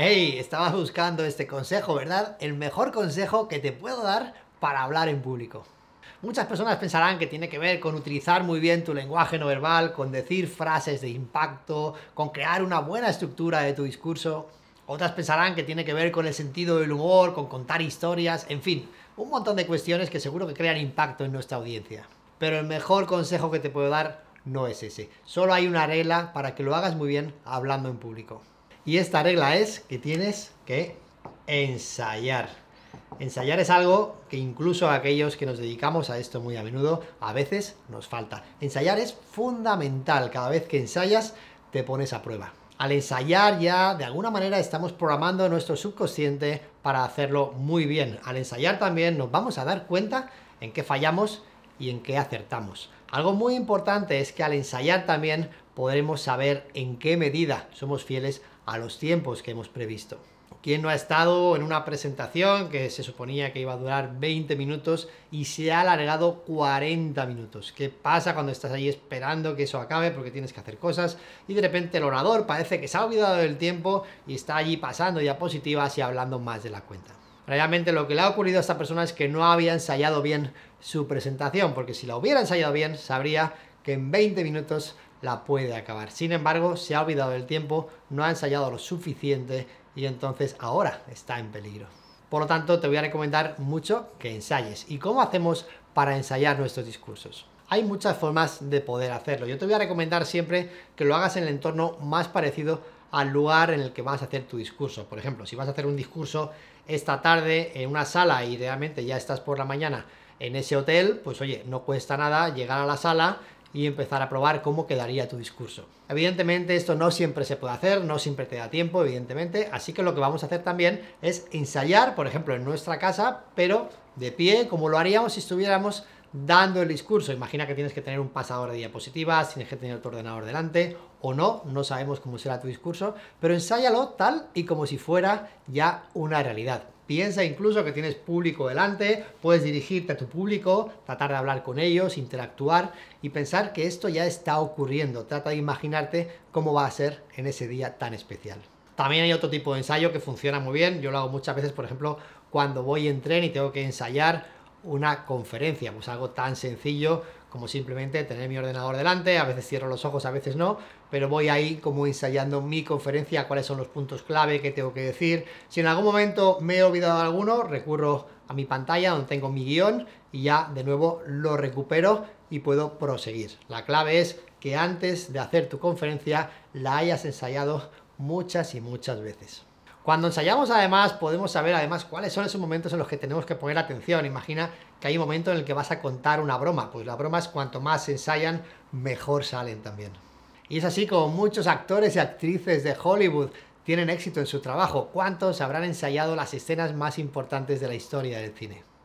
Hey, estabas buscando este consejo, ¿verdad? El mejor consejo que te puedo dar para hablar en público. Muchas personas pensarán que tiene que ver con utilizar muy bien tu lenguaje no verbal, con decir frases de impacto, con crear una buena estructura de tu discurso. Otras pensarán que tiene que ver con el sentido del humor, con contar historias, en fin, un montón de cuestiones que seguro que crean impacto en nuestra audiencia. Pero el mejor consejo que te puedo dar no es ese. Solo hay una regla para que lo hagas muy bien hablando en público. Y esta regla es que tienes que ensayar. Ensayar es algo que incluso aquellos que nos dedicamos a esto muy a menudo, a veces nos falta. Ensayar es fundamental. Cada vez que ensayas, te pones a prueba. Al ensayar ya, de alguna manera, estamos programando nuestro subconsciente para hacerlo muy bien. Al ensayar también nos vamos a dar cuenta en qué fallamos y en qué acertamos. Algo muy importante es que al ensayar también podremos saber en qué medida somos fieles a los tiempos que hemos previsto. ¿Quién no ha estado en una presentación que se suponía que iba a durar 20 minutos y se ha alargado 40 minutos? ¿Qué pasa cuando estás ahí esperando que eso acabe porque tienes que hacer cosas y de repente el orador parece que se ha olvidado del tiempo y está allí pasando diapositivas y hablando más de la cuenta? Realmente lo que le ha ocurrido a esta persona es que no había ensayado bien su presentación, porque si la hubiera ensayado bien, sabría que en 20 minutos la puede acabar. Sin embargo, se ha olvidado del tiempo, no ha ensayado lo suficiente y entonces ahora está en peligro. Por lo tanto, te voy a recomendar mucho que ensayes. ¿Y cómo hacemos para ensayar nuestros discursos? Hay muchas formas de poder hacerlo. Yo te voy a recomendar siempre que lo hagas en el entorno más parecido al lugar en el que vas a hacer tu discurso. Por ejemplo, si vas a hacer un discurso esta tarde en una sala y ya estás por la mañana en ese hotel, pues oye, no cuesta nada llegar a la sala, y empezar a probar cómo quedaría tu discurso. Evidentemente esto no siempre se puede hacer, no siempre te da tiempo, evidentemente, así que lo que vamos a hacer también es ensayar, por ejemplo, en nuestra casa, pero de pie, como lo haríamos si estuviéramos dando el discurso. Imagina que tienes que tener un pasador de diapositivas, tienes que tener tu ordenador delante o no, no sabemos cómo será tu discurso, pero ensáyalo tal y como si fuera ya una realidad. Piensa incluso que tienes público delante, puedes dirigirte a tu público, tratar de hablar con ellos, interactuar y pensar que esto ya está ocurriendo. Trata de imaginarte cómo va a ser en ese día tan especial. También hay otro tipo de ensayo que funciona muy bien. Yo lo hago muchas veces, por ejemplo, cuando voy en tren y tengo que ensayar una conferencia, pues algo tan sencillo como simplemente tener mi ordenador delante, a veces cierro los ojos, a veces no, pero voy ahí como ensayando mi conferencia, cuáles son los puntos clave que tengo que decir. Si en algún momento me he olvidado de alguno, recurro a mi pantalla donde tengo mi guión y ya de nuevo lo recupero y puedo proseguir. La clave es que antes de hacer tu conferencia la hayas ensayado muchas y muchas veces. Cuando ensayamos además podemos saber además cuáles son esos momentos en los que tenemos que poner atención. Imagina que hay un momento en el que vas a contar una broma, pues la broma es cuanto más ensayan, mejor salen también. Y es así como muchos actores y actrices de Hollywood tienen éxito en su trabajo. ¿Cuántos habrán ensayado las escenas más importantes de la historia del cine?